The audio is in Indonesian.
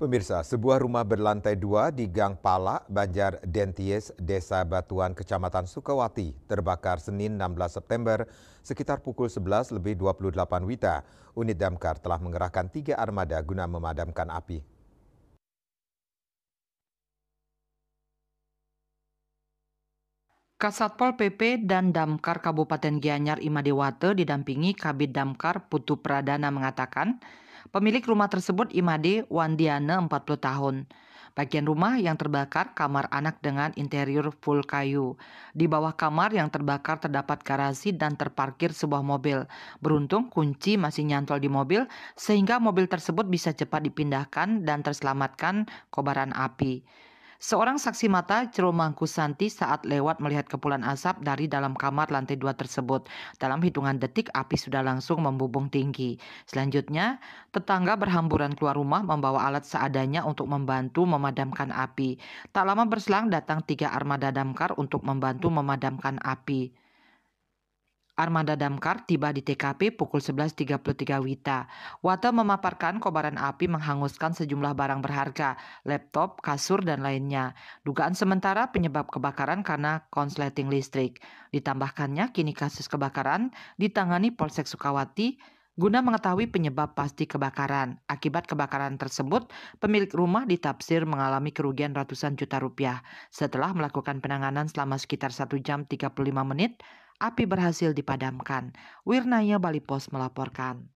Pemirsa, sebuah rumah berlantai dua di Gang Pala, Banjar Denties, Desa Batuan, Kecamatan Sukawati, terbakar Senin 16 September sekitar pukul 11 lebih 28 Wita. Unit damkar telah mengerahkan tiga armada guna memadamkan api. Kasatpol PP dan Damkar Kabupaten Gianyar Imadewate didampingi Kabit Damkar Putu Pradana mengatakan, Pemilik rumah tersebut Imade Wandiane 40 tahun. Bagian rumah yang terbakar kamar anak dengan interior full kayu. Di bawah kamar yang terbakar terdapat garasi dan terparkir sebuah mobil. Beruntung kunci masih nyantol di mobil sehingga mobil tersebut bisa cepat dipindahkan dan terselamatkan kobaran api. Seorang saksi mata Ciro Mangkusanti saat lewat melihat kepulan asap dari dalam kamar lantai dua tersebut. Dalam hitungan detik, api sudah langsung membubung tinggi. Selanjutnya, tetangga berhamburan keluar rumah membawa alat seadanya untuk membantu memadamkan api. Tak lama berselang datang tiga armada damkar untuk membantu memadamkan api. Armada damkar tiba di TKP pukul 11.33 Wita. Wata memaparkan kobaran api menghanguskan sejumlah barang berharga, laptop, kasur, dan lainnya. Dugaan sementara penyebab kebakaran karena konsleting listrik. Ditambahkannya, kini kasus kebakaran ditangani Polsek Sukawati, Guna mengetahui penyebab pasti kebakaran, akibat kebakaran tersebut, pemilik rumah ditafsir mengalami kerugian ratusan juta rupiah. Setelah melakukan penanganan selama sekitar 1 jam 35 menit, api berhasil dipadamkan. Wirnaya Bali Pos melaporkan.